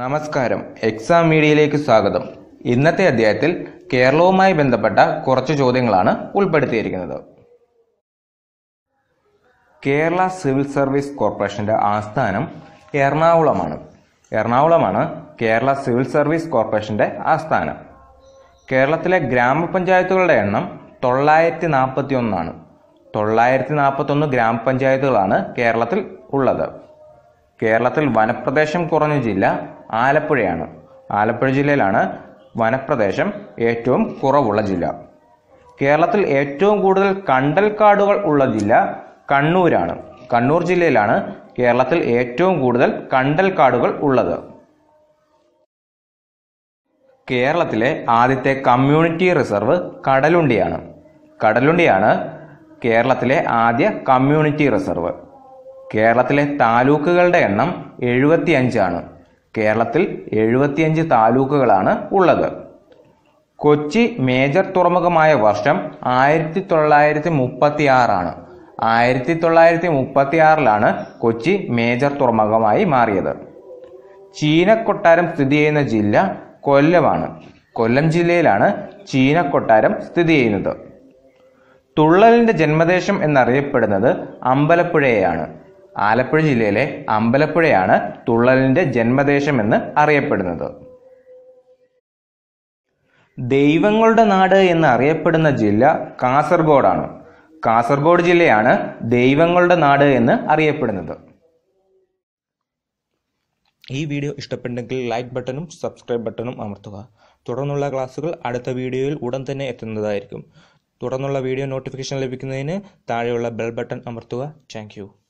നമസ്കാരം എക്സാം മീഡിയയിലേക്ക് സ്വാഗതം ഇന്നത്തെ അധ്യായത്തിൽ കേരളവുമായി ബന്ധപ്പെട്ട കുറച്ച് ചോദ്യങ്ങളാണ് ഉൾപ്പെടുത്തിയിരിക്കുന്നത് കേരള സിവിൽ സർവീസ് കോർപ്പറേഷന്റെ ആസ്ഥാനം എറണാകുളമാണ് എറണാകുളമാണ് കേരള സിവിൽ സർവീസ് കോർപ്പറേഷന്റെ ആസ്ഥാനം കേരളത്തിലെ ഗ്രാമപഞ്ചായത്തുകളുടെ എണ്ണം തൊള്ളായിരത്തി നാൽപ്പത്തി ഒന്നാണ് തൊള്ളായിരത്തി നാൽപ്പത്തൊന്ന് ഗ്രാമപഞ്ചായത്തുകളാണ് കേരളത്തിൽ ഉള്ളത് കേരളത്തിൽ വനപ്രദേശം കുറഞ്ഞ ജില്ല ആലപ്പുഴയാണ് ആലപ്പുഴ ജില്ലയിലാണ് വനപ്രദേശം ഏറ്റവും കുറവുള്ള ജില്ല കേരളത്തിൽ ഏറ്റവും കൂടുതൽ കണ്ടൽക്കാടുകൾ ഉള്ള ജില്ല കണ്ണൂരാണ് കണ്ണൂർ ജില്ലയിലാണ് കേരളത്തിൽ ഏറ്റവും കൂടുതൽ കണ്ടൽക്കാടുകൾ ഉള്ളത് കേരളത്തിലെ ആദ്യത്തെ കമ്മ്യൂണിറ്റി റിസർവ് കടലുണ്ടിയാണ് കടലുണ്ടിയാണ് കേരളത്തിലെ ആദ്യ കമ്മ്യൂണിറ്റി റിസർവ് കേരളത്തിലെ താലൂക്കുകളുടെ എണ്ണം എഴുപത്തിയഞ്ചാണ് കേരളത്തിൽ എഴുപത്തിയഞ്ച് താലൂക്കുകളാണ് ഉള്ളത് കൊച്ചി മേജർ തുറമുഖമായ വർഷം ആയിരത്തി തൊള്ളായിരത്തി മുപ്പത്തി ആറാണ് ആയിരത്തി തൊള്ളായിരത്തി മുപ്പത്തി ആറിലാണ് കൊച്ചി മേജർ തുറമുഖമായി മാറിയത് ചീനക്കൊട്ടാരം സ്ഥിതി ചെയ്യുന്ന ജില്ല കൊല്ലമാണ് കൊല്ലം ജില്ലയിലാണ് ചീനക്കൊട്ടാരം സ്ഥിതി ചെയ്യുന്നത് തുള്ളലിൻ്റെ ജന്മദേശം എന്നറിയപ്പെടുന്നത് അമ്പലപ്പുഴയാണ് ആലപ്പുഴ ജില്ലയിലെ അമ്പലപ്പുഴയാണ് തുള്ളലിൻ്റെ എന്ന് അറിയപ്പെടുന്നത് ദൈവങ്ങളുടെ നാട് എന്ന് അറിയപ്പെടുന്ന ജില്ല കാസർഗോഡാണ് കാസർഗോഡ് ജില്ലയാണ് ദൈവങ്ങളുടെ നാട് എന്ന് അറിയപ്പെടുന്നത് ഈ വീഡിയോ ഇഷ്ടപ്പെട്ടെങ്കിൽ ലൈക്ക് ബട്ടണും സബ്സ്ക്രൈബ് ബട്ടണും അമർത്തുക തുടർന്നുള്ള ക്ലാസ്സുകൾ അടുത്ത വീഡിയോയിൽ ഉടൻ തന്നെ എത്തുന്നതായിരിക്കും തുടർന്നുള്ള വീഡിയോ നോട്ടിഫിക്കേഷൻ ലഭിക്കുന്നതിന് താഴെയുള്ള ബെൽ ബട്ടൺ അമർത്തുക താങ്ക്